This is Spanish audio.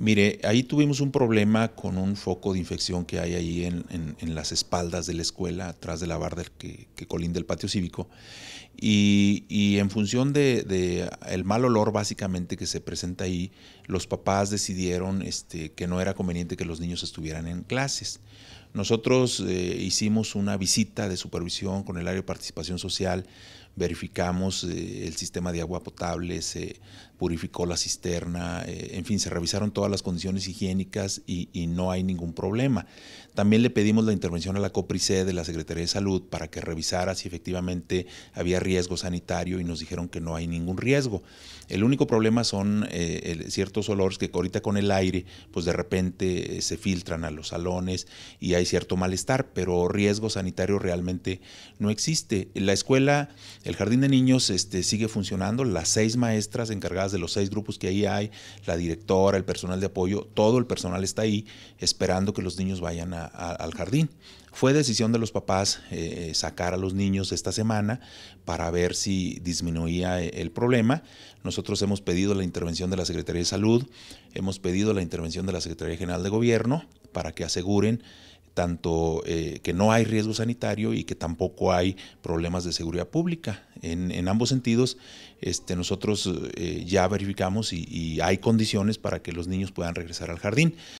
Mire, ahí tuvimos un problema con un foco de infección que hay ahí en, las espaldas de la escuela, atrás de la barda que, que colinda el patio cívico. Y, en función de, mal olor básicamente que se presenta ahí, los papás decidieron este, que no era conveniente que los niños estuvieran en clases. Nosotros eh, hicimos una visita de supervisión con el área de participación social, verificamos eh, el sistema de agua potable, se purificó la cisterna, eh, en fin, se revisaron todas las condiciones higiénicas y, no hay ningún problema. También le pedimos la intervención a la COPRICE de la Secretaría de Salud para que revisara si efectivamente había riesgo sanitario y nos dijeron que no hay ningún riesgo. El único problema son ciertos olores que ahorita con el aire, pues de repente se filtran a los salones y hay cierto malestar, pero riesgo sanitario realmente no existe. La escuela, el jardín de niños este, sigue funcionando, las seis maestras encargadas de los seis grupos que ahí hay, la directora, el personal de apoyo, todo el personal está ahí esperando que los niños vayan al jardín. Fue decisión de los papás eh, sacar a los niños esta semana para ver si disminuía eh, el problema. Nosotros hemos pedido la intervención de la Secretaría de Salud, hemos pedido la intervención de la Secretaría General de Gobierno para que aseguren tanto eh, que no hay riesgo sanitario y que tampoco hay problemas de seguridad pública. En, ambos sentidos, este, nosotros eh, ya verificamos y, hay condiciones para que los niños puedan regresar al jardín.